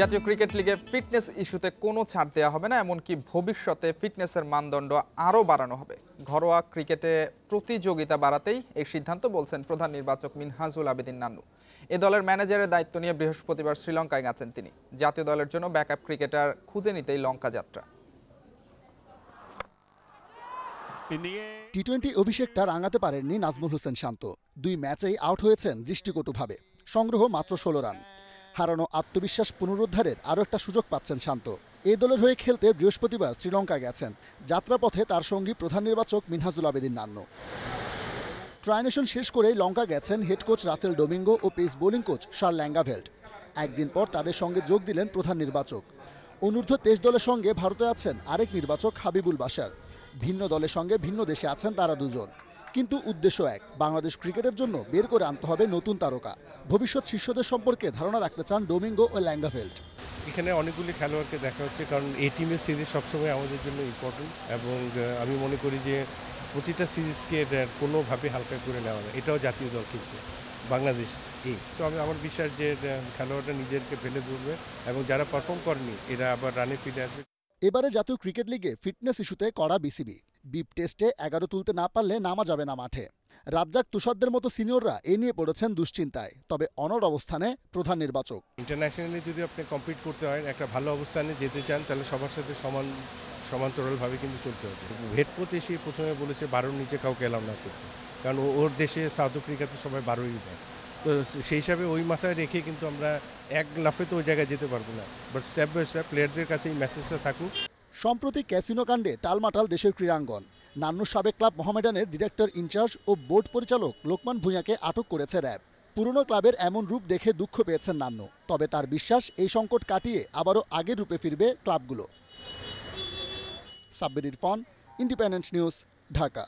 জাতীয় ক্রিকেট লিগে ফিটনেস ইস্যুতে কোনো ছাড় দেওয়া হবে না এমনকি ভবিষ্যতে ফিটনেসের মানদণ্ড আরও বাড়ানো হবে ঘরোয়া ক্রিকেটে প্রতিযোগিতা বাড়াতেই এই সিদ্ধান্ত বলছেন প্রধান নির্বাচক মিনহাজুল আবেদিন নান্নু এ দলের ম্যানেজারের দায়িত্ব নিয়ে বৃহস্পতিবার শ্রীলঙ্কায় গেছেন তিনি জাতীয় দলের জন্য ব্যাকআপ ক্রিকেটার খুঁজে নিতেই লঙ্কা যাত্রা টি টোয়েন্টি অভিষেকটা রাঙাতে পারেননি নাজমুল হোসেন শান্ত দুই ম্যাচেই আউট হয়েছেন দৃষ্টিকটুভাবে সংগ্রহ মাত্র ষোলো রান হারানো আত্মবিশ্বাস পুনরুদ্ধারের আরও একটা সুযোগ পাচ্ছেন শান্ত এই দলের হয়ে খেলতে বৃহস্পতিবার শ্রীলঙ্কা গেছেন যাত্রাপথে তার সঙ্গী প্রধান নির্বাচক মিনহাজুল আবেদিন নান্ন ট্রায়নেশন শেষ করেই লঙ্কা গেছেন হেড কোচ রাসেল ডোমিঙ্গো ও pace bowling coach Charl Langeveldt একদিন পর তাদের সঙ্গে যোগ দিলেন প্রধান নির্বাচক অনূর্ধ্ব তেইশ দলের সঙ্গে ভারতে আছেন আরেক নির্বাচক হাবিবুল বাসার ভিন্ন দলের সঙ্গে ভিন্ন দেশে আছেন তারা দুজন কিন্তু উদ্দেশ্য এক বাংলাদেশ ক্রিকেটের জন্য বের করে আনতে হবে নতুন তারকা ভবিষ্যৎ শিষ্যদের সম্পর্কে ধারণা রাখতে চান ডোমিঙ্গো ও ল্যাঙ্গাফেল্ড এখানে অনেকগুলি খেলোয়াড়কে দেখা হচ্ছে কারণ এই টিমের সিরিজ সবসময় আমাদের জন্য ইম্পর্টেন্ট এবং আমি মনে করি যে প্রতিটা সিরিজকে কোনোভাবে হালকা করে নেওয়া যায় এটাও জাতীয় দল খেলছে বাংলাদেশ এই তো আমি আমার বিশ্বাস যে খেলোয়াড়রা নিজেদেরকে ফেলে ধরবে এবং যারা পারফর্ম করেনি এরা আবার রানে ফিরে আসবে এবারে জাতীয় ক্রিকেট লিগে ফিটনেস ইস্যুতে করা বিসিবি বিপ টেস্টে এগারো তুলতে না পারলে নামা যাবে না মাঠে রাজ্জাক তুষারদের মতো সিনিয়ররা এ নিয়ে পড়েছেন দুশ্চিন্তায় তবে অনর অবস্থানে প্রধান নির্বাচক ইন্টারন্যাশনালি যদি আপনি কম্পিট করতে হয় একটা ভালো অবস্থানে যেতে চান তাহলে সবার সাথে সমান সমান্তরালভাবে কিন্তু চলতে হবে ভেটপোতে এসে প্রথমে বলেছে বারোর নিচে কাউকে এলাম না করতে কারণ ওর দেশে সাউথ আফ্রিকাতে সবাই বারোই দেয় তো সেই হিসাবে ওই মাথায় রেখে কিন্তু আমরা এক লাফে তো ওই জায়গায় যেতে পারবো না বাট স্টেপ বাই স্টেপ প্লেয়ারদের কাছে এই মেসেজটা থাকুক সম্প্রতি ক্যাসিনো কাণ্ডে টালমাটাল দেশের ক্রীড়াঙ্গন নান্নুর সাবেক ক্লাব মোহামেডানের ডিরেক্টর ইনচার্জ ও বোর্ড পরিচালক লোকমান ভূঁইয়াকে আটক করেছে র্যাব পুরনো ক্লাবের এমন রূপ দেখে দুঃখ পেয়েছেন নান্নু তবে তার বিশ্বাস এই সংকট কাটিয়ে আবারও আগের রূপে ফিরবে ক্লাবগুলো সাব্বির ইরফান ইন্ডিপেন্ডেন্ট নিউজ ঢাকা